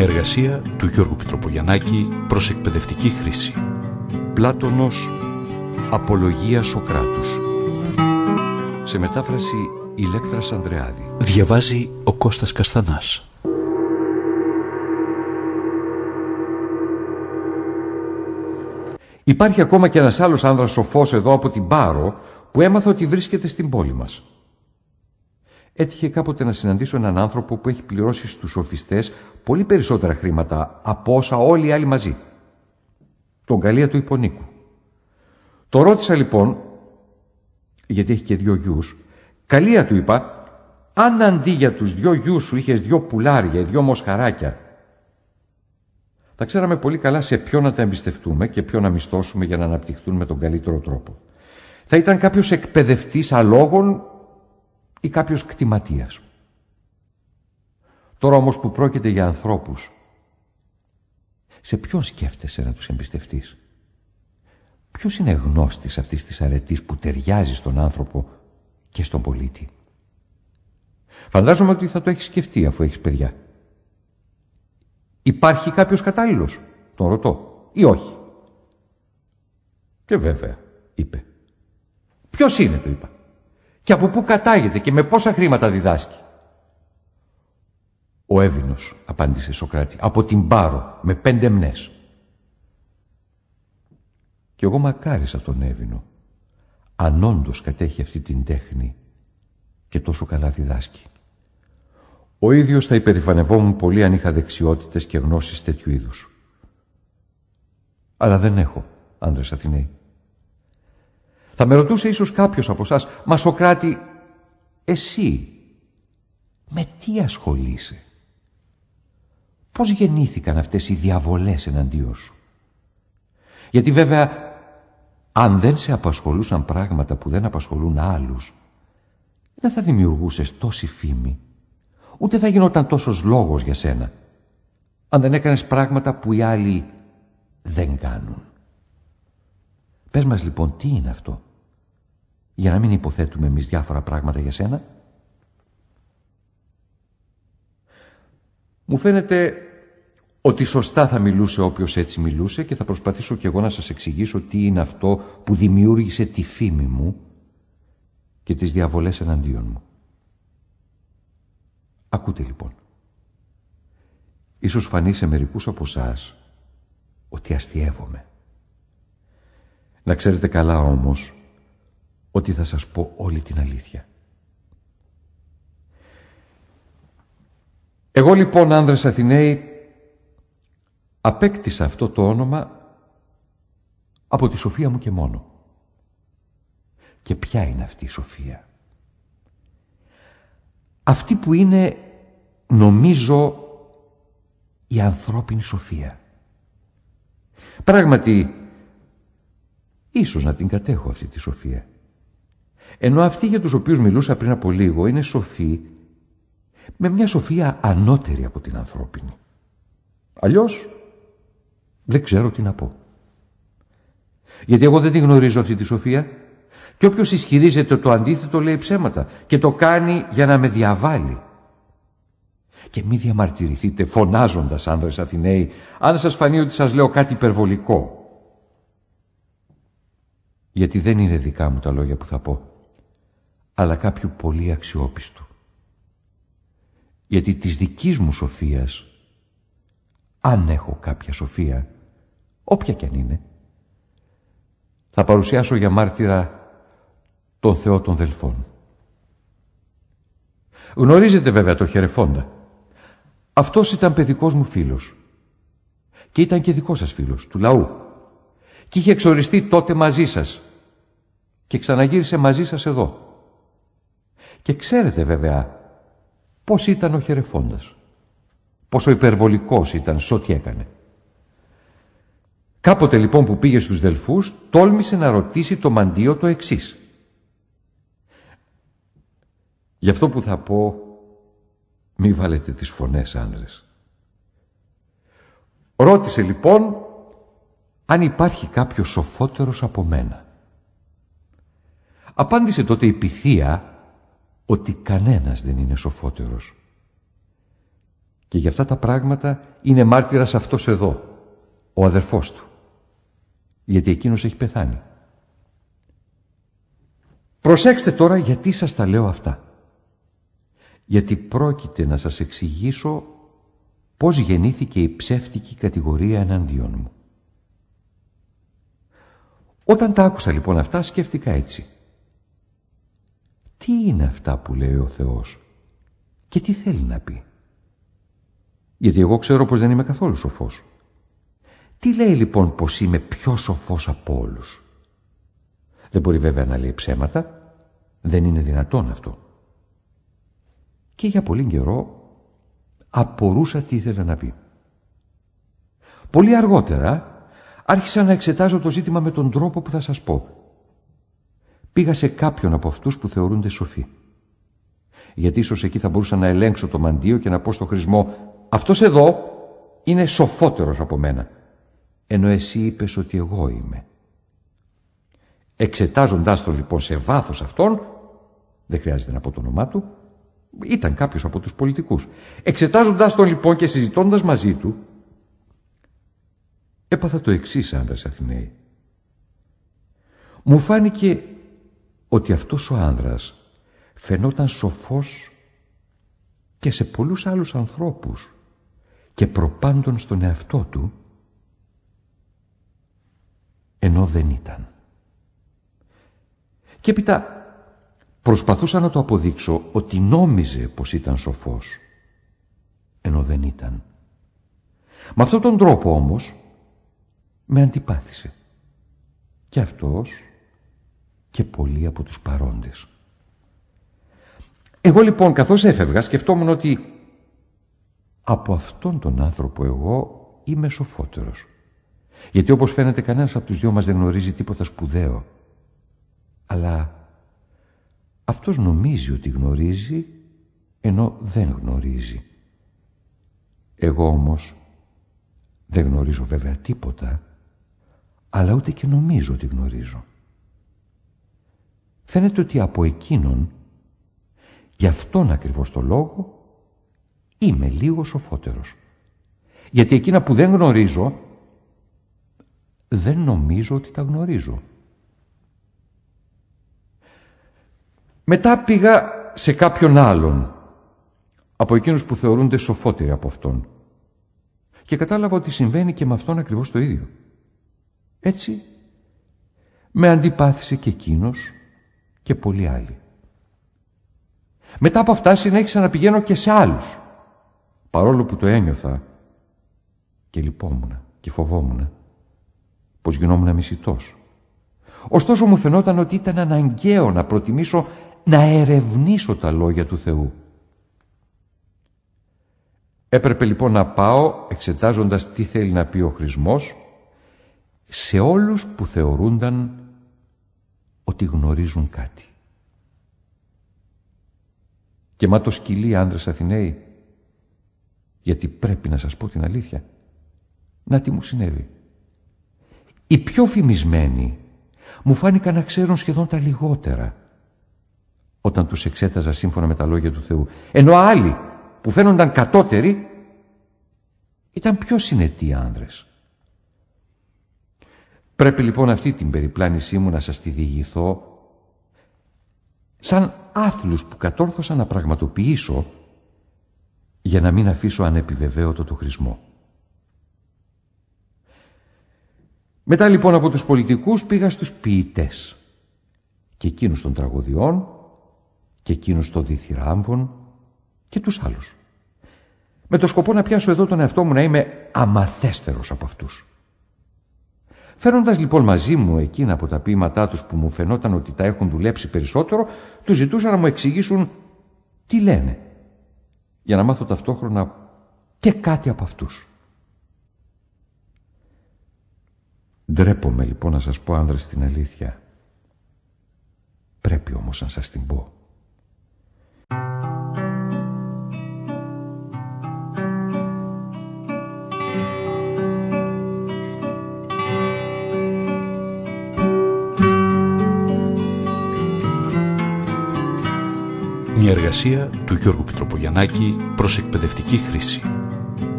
Μια εργασία του Γιώργου Πιτροπογιαννάκη προς εκπαιδευτική χρήση. Πλάτωνος Απολογία Σοκράτους Σε μετάφραση Ηλέκτρας Ανδρεάδη Διαβάζει ο Κώστας Καστανάς Υπάρχει ακόμα και ένας άλλος άνδρας σοφός εδώ από την Πάρο που έμαθα ότι βρίσκεται στην πόλη μας. Έτυχε κάποτε να συναντήσω έναν άνθρωπο που έχει πληρώσει στους σοφιστές πολύ περισσότερα χρήματα από όσα όλοι οι άλλοι μαζί. Τον Καλία του Υπονίκου. Το ρώτησα λοιπόν, γιατί έχει και δύο γιους, Καλία του είπα, αν αντί για τους δυο γιους σου είχες δυο πουλάρια, δυο μοσχαράκια, θα ξέραμε πολύ καλά σε ποιο να τα εμπιστευτούμε και ποιο να μισθώσουμε για να αναπτυχθούν με τον καλύτερο τρόπο. Θα ήταν κάποιος εκπαιδευτής αλόγων ή κάποιος κτηματίας. Τώρα όμως που πρόκειται για ανθρώπους, σε ποιον σκέφτεσαι να τους εμπιστευτείς. Ποιος είναι γνώστης αυτής της αρετής που ταιριάζει στον άνθρωπο και στον πολίτη. Φαντάζομαι ότι θα το έχεις σκεφτεί αφού έχεις παιδιά. Υπάρχει κάποιος κατάλληλος, τον ρωτώ, ή όχι. Και βέβαια, είπε. Ποιος είναι, το είπα και από πού κατάγεται και με πόσα χρήματα διδάσκει. Ο Εύηνος, απάντησε Σοκράτη, από την Πάρο, με πέντε μνές. Κι εγώ μακάρισα τον Εύηνο, αν όντως κατέχει αυτή την τέχνη και τόσο καλά διδάσκει. Ο ίδιος θα υπερηφανευόμουν πολύ αν είχα δεξιότητες και γνώσεις τέτοιου είδους. Αλλά δεν έχω, άντρε Αθηναίοι. Θα με ρωτούσε ίσως κάποιος από εσάς, μα Σοκράτη, εσύ με τι ασχολείσαι. Πώς γεννήθηκαν αυτές οι διαβολές εναντίον σου. Γιατί βέβαια, αν δεν σε απασχολούσαν πράγματα που δεν απασχολούν άλλους, δεν θα δημιουργούσες τόση φήμη, ούτε θα γινόταν τόσος λόγος για σένα, αν δεν έκανες πράγματα που οι άλλοι δεν κάνουν. Πες μας λοιπόν τι είναι αυτό για να μην υποθέτουμε εμείς διάφορα πράγματα για σένα. Μου φαίνεται ότι σωστά θα μιλούσε όποιος έτσι μιλούσε και θα προσπαθήσω κι εγώ να σας εξηγήσω τι είναι αυτό που δημιούργησε τη φήμη μου και τις διαβολές εναντίον μου. Ακούτε λοιπόν. Ίσως φανεί σε μερικούς από εσά ότι αστειεύομαι. Να ξέρετε καλά όμως ότι θα σας πω όλη την αλήθεια. Εγώ λοιπόν άνδρες Αθηναίοι απέκτησα αυτό το όνομα από τη σοφία μου και μόνο. Και ποια είναι αυτή η σοφία. Αυτή που είναι νομίζω η ανθρώπινη σοφία. Πράγματι, ίσως να την κατέχω αυτή τη σοφία. Ενώ αυτοί για τους οποίους μιλούσα πριν από λίγο είναι σοφοί, με μια σοφία ανώτερη από την ανθρώπινη. Αλλιώς δεν ξέρω τι να πω. Γιατί εγώ δεν τη γνωρίζω αυτή τη σοφία και όποιος ισχυρίζεται το αντίθετο λέει ψέματα και το κάνει για να με διαβάλει. Και μη διαμαρτυρηθείτε φωνάζοντας άνδρες Αθηναίοι αν σας φανεί ότι σας λέω κάτι υπερβολικό. Γιατί δεν είναι δικά μου τα λόγια που θα πω αλλά κάποιου πολύ αξιόπιστου. Γιατί της δικής μου σοφίας, αν έχω κάποια σοφία, όποια κι αν είναι, θα παρουσιάσω για μάρτυρα τον Θεό των Δελφών. Γνωρίζετε βέβαια το χερεφόντα. Αυτός ήταν παιδικός μου φίλος. Και ήταν και δικός σας φίλος, του λαού. Και είχε εξοριστεί τότε μαζί σας. Και ξαναγύρισε μαζί σας εδώ. Και ξέρετε βέβαια πώς ήταν ο χερεφόντας, Πόσο υπερβολικός ήταν σε ό,τι έκανε. Κάποτε λοιπόν που πήγε στους Δελφούς, τόλμησε να ρωτήσει το μαντίο το εξής. Γι' αυτό που θα πω, μη βάλετε τις φωνές άνδρες. Ρώτησε λοιπόν αν υπάρχει κάποιος σοφότερος από μένα. Απάντησε τότε η Πυθία ότι κανένας δεν είναι σοφότερος. Και για αυτά τα πράγματα είναι μάρτυρας αυτός εδώ, ο αδερφός του, γιατί εκείνος έχει πεθάνει. Προσέξτε τώρα γιατί σας τα λέω αυτά. Γιατί πρόκειται να σας εξηγήσω πώς γεννήθηκε η ψεύτικη κατηγορία εναντίον μου. Όταν τα άκουσα λοιπόν αυτά σκέφτηκα έτσι – τι είναι αυτά που λέει ο Θεός και τι θέλει να πει. Γιατί εγώ ξέρω πως δεν είμαι καθόλου σοφός. Τι λέει λοιπόν πως είμαι πιο σοφός από όλους. Δεν μπορεί βέβαια να λέει ψέματα, δεν είναι δυνατόν αυτό. Και για πολύ καιρό απορούσα τι ήθελα να πει. Πολύ αργότερα άρχισα να εξετάζω το ζήτημα με τον τρόπο που θα σας πω πήγα σε κάποιον από αυτούς που θεωρούνται σοφοί. Γιατί ίσως εκεί θα μπορούσα να ελέγξω το μαντίο και να πω στο χρησμό «Αυτός εδώ είναι σοφότερος από μένα», ενώ εσύ είπες ότι εγώ είμαι. Εξετάζοντάς τον λοιπόν σε βάθος αυτόν, δεν χρειάζεται να πω το όνομά του, ήταν κάποιος από τους πολιτικούς. Εξετάζοντάς τον λοιπόν και συζητώντας μαζί του, έπαθα το εξής άντρας Αθηναίοι. Μου φάνηκε ότι αυτός ο άνδρας φαινόταν σοφός και σε πολλούς άλλους ανθρώπους και προπάντων στον εαυτό του, ενώ δεν ήταν. Και έπειτα προσπαθούσα να το αποδείξω ότι νόμιζε πως ήταν σοφός, ενώ δεν ήταν. Με αυτόν τον τρόπο όμως με αντιπάθησε. Και αυτός και πολλοί από τους παρόντες. Εγώ λοιπόν καθώς έφευγα σκεφτόμουν ότι από αυτόν τον άνθρωπο εγώ είμαι σοφότερος. Γιατί όπως φαίνεται κανένας από τους δυο μας δεν γνωρίζει τίποτα σπουδαίο. Αλλά αυτός νομίζει ότι γνωρίζει ενώ δεν γνωρίζει. Εγώ όμως δεν γνωρίζω βέβαια τίποτα αλλά ούτε και νομίζω ότι γνωρίζω φαίνεται ότι από εκείνον, γι' αυτόν ακριβώς το λόγο, είμαι λίγο σοφότερος. Γιατί εκείνα που δεν γνωρίζω, δεν νομίζω ότι τα γνωρίζω. Μετά πήγα σε κάποιον άλλον, από εκείνους που θεωρούνται σοφότεροι από αυτόν. Και κατάλαβα ότι συμβαίνει και με αυτόν ακριβώς το ίδιο. Έτσι, με αντιπάθησε και εκείνος και πολλοί άλλοι. Μετά από αυτά συνέχισα να πηγαίνω και σε άλλους, παρόλο που το ένιωθα και λυπόμουν και φοβόμουν πως γινόμουν μισητός. Ωστόσο μου φαινόταν ότι ήταν αναγκαίο να προτιμήσω να ερευνήσω τα λόγια του Θεού. Έπρεπε λοιπόν να πάω, εξετάζοντας τι θέλει να πει ο χρησμός, σε όλους που θεωρούνταν ότι γνωρίζουν κάτι. Και μα το σκυλί άνδρες Αθηναίοι, γιατί πρέπει να σας πω την αλήθεια, να τι μου συνέβη. Οι πιο φημισμένοι μου φάνηκαν να ξέρουν σχεδόν τα λιγότερα όταν τους εξέταζα σύμφωνα με τα λόγια του Θεού. Ενώ άλλοι που φαίνονταν κατώτεροι ήταν πιο συνετοί άνδρες. Πρέπει λοιπόν αυτή την περιπλάνησή μου να σας τη διηγηθώ σαν άθλους που κατόρθωσα να πραγματοποιήσω για να μην αφήσω ανεπιβεβαίωτο το χρησμό. Μετά λοιπόν από τους πολιτικούς πήγα στους ποιητές. και εκείνους των τραγωδιών και εκείνους των διθυράμβων και τους άλλους. Με το σκοπό να πιάσω εδώ τον εαυτό μου να είμαι αμαθέστερος από αυτούς. Φέρνοντα λοιπόν μαζί μου εκείνα από τα ποίηματά τους που μου φαινόταν ότι τα έχουν δουλέψει περισσότερο, τους ζητούσα να μου εξηγήσουν τι λένε, για να μάθω ταυτόχρονα και κάτι από αυτούς. Ντρέπομαι λοιπόν να σας πω άνδρες την αλήθεια. Πρέπει όμως να σας την πω. Μια εργασία του Γιώργου Πιτροπογιαννάκη προς εκπαιδευτική χρήση.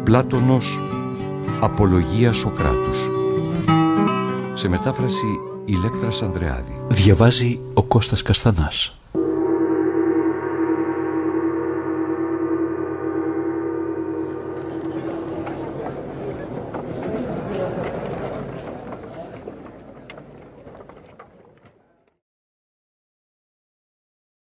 Πλάτωνος Απολογία Σοκράτους Σε μετάφραση Ηλέκτρας Ανδρεάδη Διαβάζει ο Κώστας Καστανάς